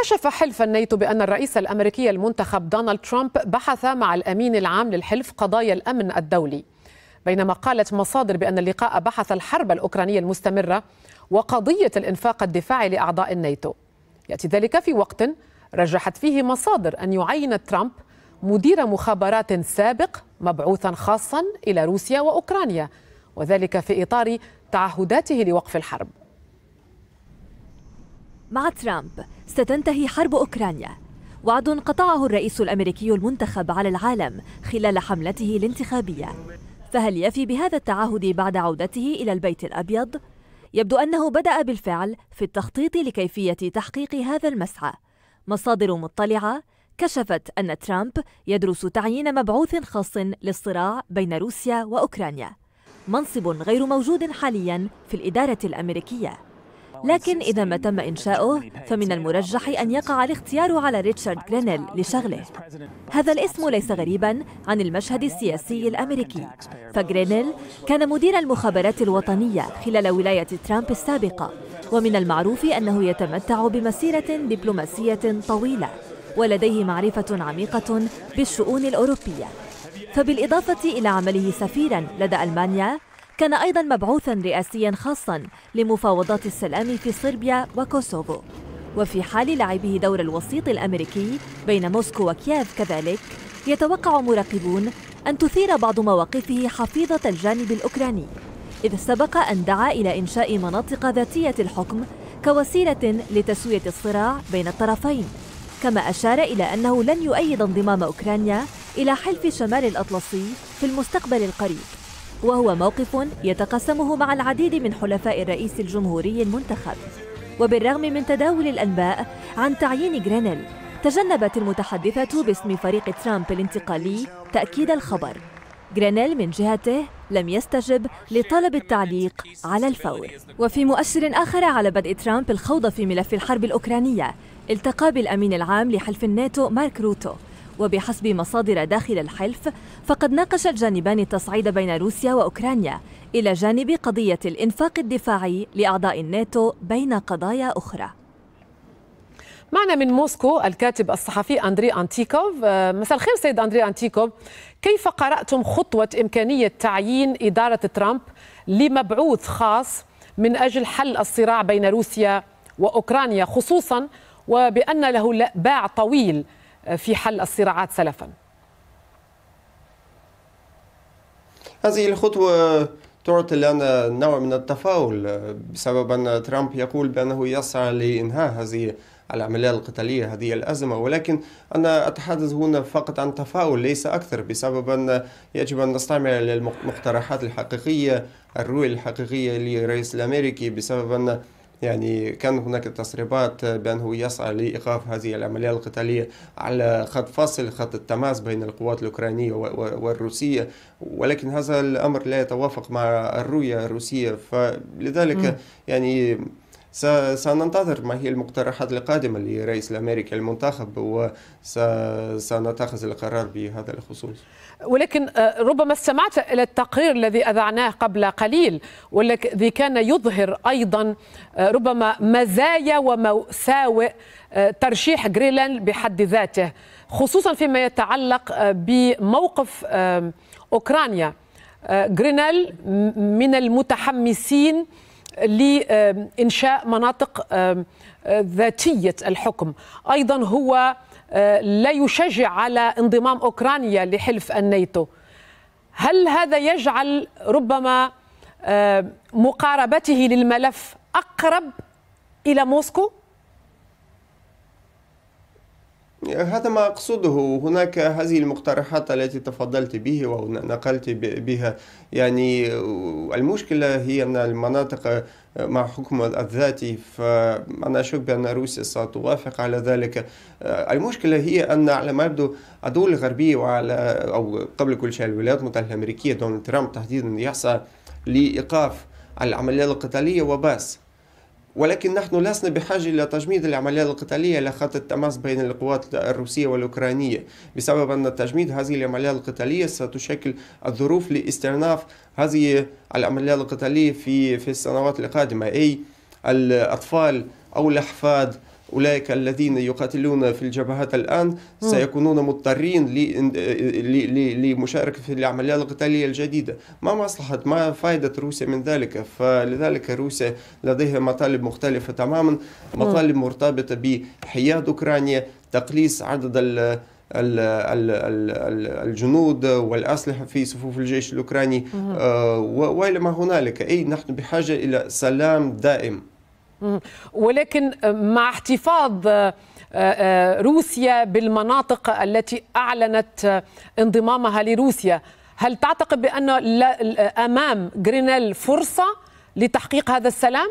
كشف حلف الناتو بأن الرئيس الأمريكي المنتخب دونالد ترامب بحث مع الأمين العام للحلف قضايا الأمن الدولي بينما قالت مصادر بأن اللقاء بحث الحرب الأوكرانية المستمرة وقضية الإنفاق الدفاعي لأعضاء الناتو يأتي ذلك في وقت رجحت فيه مصادر أن يعين ترامب مدير مخابرات سابق مبعوثا خاصا إلى روسيا وأوكرانيا وذلك في إطار تعهداته لوقف الحرب مع ترامب ستنتهي حرب أوكرانيا وعد قطعه الرئيس الأمريكي المنتخب على العالم خلال حملته الانتخابية فهل يفي بهذا التعهد بعد عودته إلى البيت الأبيض؟ يبدو أنه بدأ بالفعل في التخطيط لكيفية تحقيق هذا المسعى مصادر مطلعة كشفت أن ترامب يدرس تعيين مبعوث خاص للصراع بين روسيا وأوكرانيا منصب غير موجود حاليا في الإدارة الأمريكية لكن إذا ما تم إنشاؤه فمن المرجح أن يقع الاختيار على ريتشارد غرينيل لشغله هذا الاسم ليس غريبا عن المشهد السياسي الأمريكي فغرينيل كان مدير المخابرات الوطنية خلال ولاية ترامب السابقة ومن المعروف أنه يتمتع بمسيرة دبلوماسية طويلة ولديه معرفة عميقة بالشؤون الأوروبية فبالإضافة إلى عمله سفيراً لدى ألمانيا كان أيضا مبعوثا رئاسيا خاصا لمفاوضات السلام في صربيا وكوسوفو وفي حال لعبه دور الوسيط الأمريكي بين موسكو وكييف كذلك يتوقع مراقبون أن تثير بعض مواقفه حفيظة الجانب الأوكراني إذ سبق أن دعا إلى إنشاء مناطق ذاتية الحكم كوسيلة لتسوية الصراع بين الطرفين كما أشار إلى أنه لن يؤيد انضمام أوكرانيا إلى حلف شمال الأطلسي في المستقبل القريب وهو موقف يتقاسمه مع العديد من حلفاء الرئيس الجمهوري المنتخب وبالرغم من تداول الأنباء عن تعيين جرينيل تجنبت المتحدثة باسم فريق ترامب الانتقالي تأكيد الخبر جرينيل من جهته لم يستجب لطلب التعليق على الفور وفي مؤشر آخر على بدء ترامب الخوض في ملف الحرب الأوكرانية التقى بالأمين العام لحلف الناتو مارك روتو وبحسب مصادر داخل الحلف فقد ناقش الجانبان التصعيد بين روسيا وأوكرانيا إلى جانب قضية الإنفاق الدفاعي لأعضاء الناتو بين قضايا أخرى معنا من موسكو الكاتب الصحفي أندري أنتيكوف آه، مساء الخير سيد أندري أنتيكوف كيف قرأتم خطوة إمكانية تعيين إدارة ترامب لمبعوث خاص من أجل حل الصراع بين روسيا وأوكرانيا خصوصا وبأن له باع طويل في حل الصراعات سلفا هذه الخطوة تعطي لنا نوع من التفاؤل بسبب أن ترامب يقول بأنه يسعى لإنهاء هذه العملية القتالية هذه الأزمة ولكن أنا أتحدث هنا فقط عن تفاؤل ليس أكثر بسبب أن يجب أن نستمع للمقترحات الحقيقية الرؤية الحقيقية للرئيس الأمريكي بسبب أن يعني كان هناك تسريبات بأنه يسعى لإيقاف هذه العملية القتالية على خط فاصل خط التماس بين القوات الأوكرانية والروسية ولكن هذا الأمر لا يتوافق مع الرؤية الروسية فلذلك م. يعني سننتظر ما هي المقترحات القادمة لرئيس الأمريكي المنتخب وسنتخذ القرار بهذا الخصوص ولكن آه، ربما استمعت إلى التقرير الذي أذعناه قبل قليل والذي كان يظهر أيضا آه، ربما مزايا ومساوئ آه، ترشيح جريلاند بحد ذاته خصوصا فيما يتعلق بموقف أوكرانيا غرينال من المتحمسين لإنشاء مناطق ذاتية الحكم أيضا هو آه، لا يشجع على انضمام أوكرانيا لحلف الناتو هل هذا يجعل ربما مقاربته للملف أقرب إلى موسكو؟ هذا ما أقصده هناك هذه المقترحات التي تفضلت به ونقلت بها يعني المشكلة هي أن المناطق مع حكم الذاتي فأنا أشك بأن روسيا ستوافق على ذلك المشكلة هي أن على ما يبدو الدول الغربية وعلى أو قبل كل شيء الولايات المتحدة الأمريكية دونالد ترامب تحديدا يسعى لإيقاف العمليات القتالية وبس ولكن نحن لسنا بحاجة إلى تجميد العمليات القتالية لخط التماس بين القوات الروسية والأوكرانية بسبب أن تجميد هذه العمليات القتالية ستشكل الظروف لاستئناف هذه العمليات القتالية في في السنوات القادمة أي الأطفال أو الأحفاد أولئك الذين يقاتلون في الجبهات الآن سيكونون مضطرين لمشاركة في العملية القتالية الجديدة ما مصلحة ما فائدة روسيا من ذلك فلذلك روسيا لديها مطالب مختلفة تماما مطالب مرتبطة بحياد أوكرانيا تقليص عدد ال الجنود والأسلحة في صفوف الجيش الأوكراني آه، وإلى ما هنالك أي نحن بحاجة إلى سلام دائم ولكن مع احتفاظ آه، آه، روسيا بالمناطق التي اعلنت آه، انضمامها لروسيا هل تعتقد بان امام جرينيل فرصه لتحقيق هذا السلام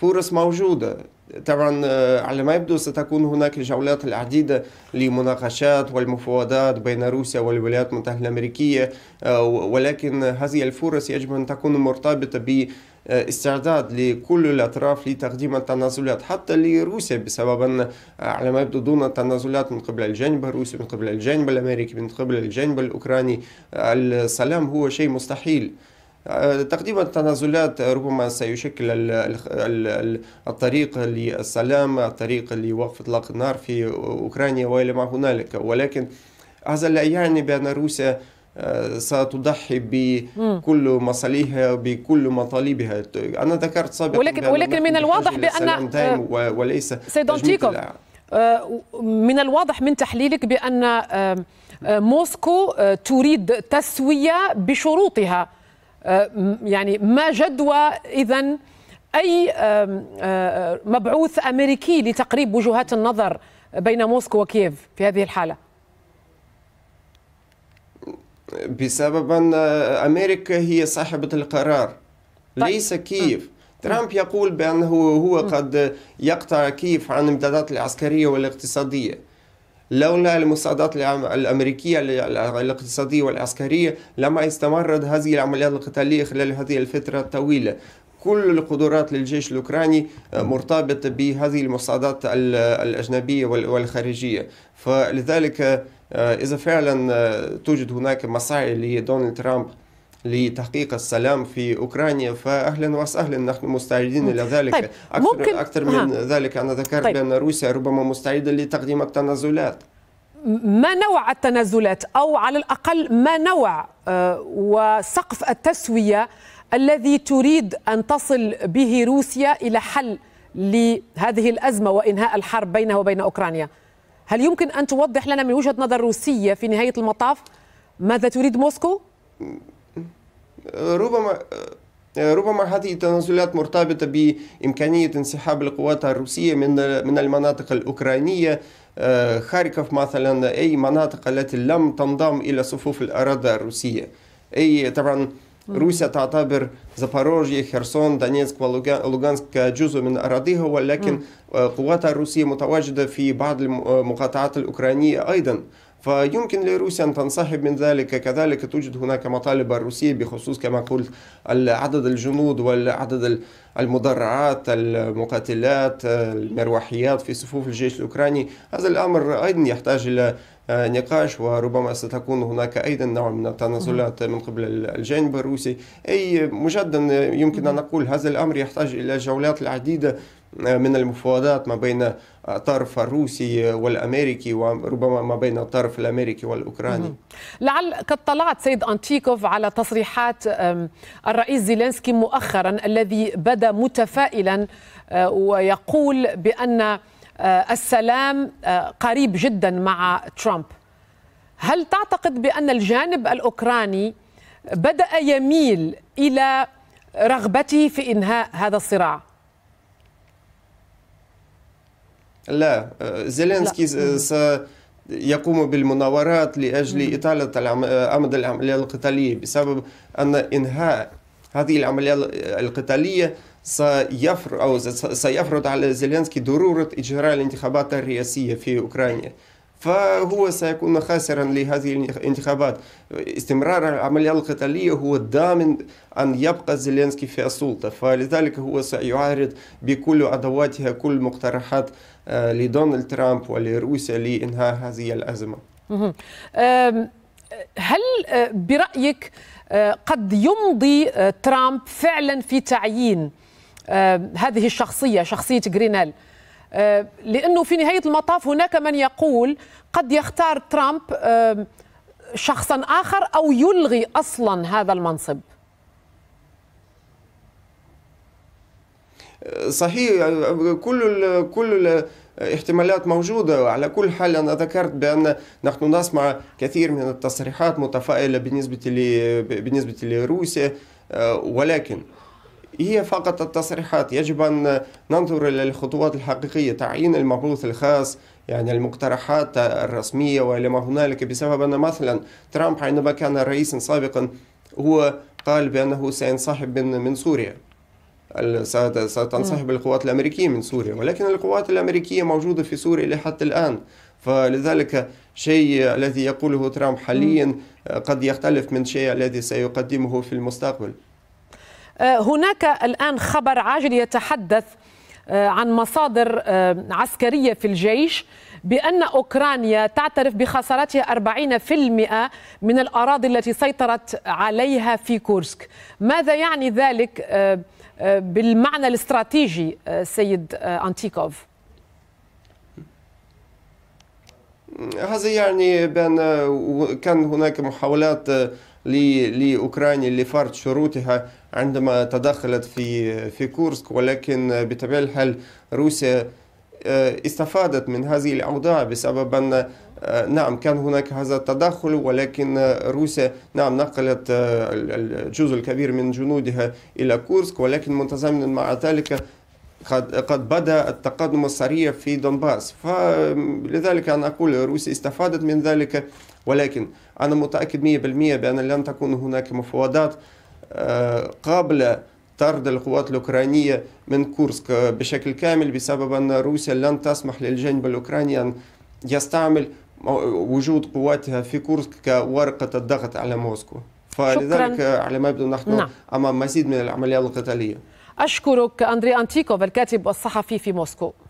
فرص موجودة طبعا آه، على ما يبدو ستكون هناك الجولات العديدة لمناقشات والمفاوضات بين روسيا والولايات المتحدة الأمريكية آه، ولكن هذه الفرص يجب أن تكون مرتبطة ب استعداد لكل الأطراف لتقديم التنازلات حتى لروسيا بسبب أن آه، على ما يبدو دون التنازلات من قبل الجانب الروسي من قبل الجانب الأمريكي من قبل الجانب الأوكراني السلام هو شيء مستحيل تقريبا التنازلات ربما سيشكل الطريق للسلام الطريق لوقف اطلاق النار في اوكرانيا والى ما هنالك ولكن هذا لا يعني بان روسيا آه، ستضحي بكل مصالحها بكل مطالبها انا ذكرت سابقا ولكن ولكن من الواضح بان آه، وليس سيدونتيكو آه، من الواضح من تحليلك بان موسكو تريد تسويه بشروطها آه، يعني ما جدوى إذا أي آه، مبعوث أمريكي لتقريب وجهات النظر بين موسكو وكييف في هذه الحالة؟ بسبب أن آه، أمريكا هي صاحبة القرار طيب. ليس كييف ترامب يقول بأنه هو قد يقطع كييف عن الامدادات العسكرية والاقتصادية لولا المساعدات الأمريكية الاقتصادية والعسكرية لما استمرت هذه العمليات القتالية خلال هذه الفترة الطويلة كل القدرات للجيش الأوكراني آه، مرتبطة بهذه المساعدات الأجنبية والخارجية فلذلك آه، إذا فعلا آه، توجد هناك مساعي لدونالد ترامب لتحقيق السلام في أوكرانيا فأهلا وسهلا نحن مستعدين إلى ذلك طيب. أكثر, ممكن... أكثر آه. من ها. ذلك أنا ذكرت طيب. بأن روسيا ربما مستعدة لتقديم التنازلات ما نوع التنازلات أو على الأقل ما نوع آه، وسقف التسوية الذي تريد أن تصل به روسيا إلى حل لهذه الأزمة وإنهاء الحرب بينها وبين أوكرانيا هل يمكن أن توضح لنا من وجهة نظر روسية في نهاية المطاف ماذا تريد موسكو؟ ربما ربما هذه التنازلات مرتبطة بإمكانية انسحاب القوات الروسية من من المناطق الأوكرانية آه، خاركوف مثلا أي مناطق التي لم تنضم إلى صفوف الأراضي الروسية أي طبعا روسيا تعتبر زاباروجيا خرسون دانيسك ولوغانسك جزء من أراضيها ولكن آه، قوات الروسية متواجدة في بعض المقاطعات آه، الأوكرانية أيضا فيمكن لروسيا أن تنسحب من ذلك كذلك توجد هناك مطالب الروسية بخصوص كما قلت عدد الجنود والعدد المدرعات المقاتلات المروحيات في صفوف الجيش الأوكراني هذا الأمر أيضا يحتاج إلى آه، نقاش وربما ستكون هناك ايضا نوع من التنازلات من قبل الجانب الروسي اي مجددا يمكن ان نقول هذا الامر يحتاج الى جولات العديده من المفاوضات ما بين الطرف الروسي والامريكي وربما ما بين الطرف الامريكي والاوكراني. لعل قد طلعت سيد انتيكوف على تصريحات الرئيس زيلينسكي مؤخرا الذي بدا متفائلا أه، ويقول بان أه، السلام أه، قريب جدا مع ترامب. هل تعتقد بان الجانب الاوكراني بدا يميل الى رغبته في انهاء هذا الصراع؟ لا أه، زيلينسكي أه، سيقوم بالمناورات لاجل اطاله امد أه، العمليه القتاليه بسبب ان انهاء هذه العمليه القتاليه سيفرض او سيفرض على زيلينسكي ضروره اجراء الانتخابات الرئاسيه في اوكرانيا فهو سيكون خاسرا لهذه الانتخابات استمرار العملية القتالية هو الضامن أن يبقى زيلينسكي في السلطة فلذلك هو سيعارض بكل أدواتها كل مقترحات آه، لدونالد ترامب ولروسيا لإنهاء هذه الأزمة هل آه، برأيك آه، قد يمضي ترامب فعلا في تعيين هذه الشخصية شخصية جرينال آه، لانه في نهايه المطاف هناك من يقول قد يختار ترامب آه، شخصا اخر او يلغي اصلا هذا المنصب صحيح كل الـ كل الـ احتمالات موجودة وعلى كل حال أنا ذكرت بأن نحن نسمع كثير من التصريحات متفائلة بالنسبة بالنسبة لروسيا آه، ولكن هي فقط التصريحات يجب أن ننظر إلى الخطوات الحقيقية تعيين المبعوث الخاص يعني المقترحات الرسمية ولما هنالك بسبب أن مثلا ترامب عندما كان رئيسا سابقا هو قال بأنه سينسحب من من سوريا ستنسحب القوات الأمريكية من سوريا ولكن القوات الأمريكية موجودة في سوريا لحتى الآن فلذلك شيء الذي يقوله ترامب حاليا قد يختلف من شيء الذي سيقدمه في المستقبل آه، هناك الآن خبر عاجل يتحدث آه، عن مصادر آه، عسكرية في الجيش بأن أوكرانيا تعترف بخسارتها 40% من الأراضي التي سيطرت عليها في كورسك ماذا يعني ذلك بالمعنى الاستراتيجي سيد أنتيكوف؟ هذا يعني بأن كان هناك محاولات لأوكرانيا لفرض شروطها عندما تدخلت في في كورسك ولكن بطبيعة الحال روسيا آه، استفادت من هذه الأوضاع بسبب أن آه، نعم كان هناك هذا التدخل ولكن آه، روسيا نعم نقلت الجزء الكبير من جنودها إلى كورسك ولكن متزامنا مع ذلك قد قد بدا التقدم السريع في دونباس فلذلك انا اقول روسيا استفادت من ذلك ولكن انا متاكد 100% بان لن تكون هناك مفاوضات آه، قبل طرد القوات الاوكرانيه من كورسك بشكل كامل بسبب ان روسيا لن تسمح للجانب الاوكراني ان يستعمل وجود قواتها في كورسك كورقه الضغط على موسكو فلذلك شكرا. على ما يبدو نحن نعم. امام مزيد من العمليات القتاليه أشكرك أندري أنتيكوف الكاتب والصحفي في موسكو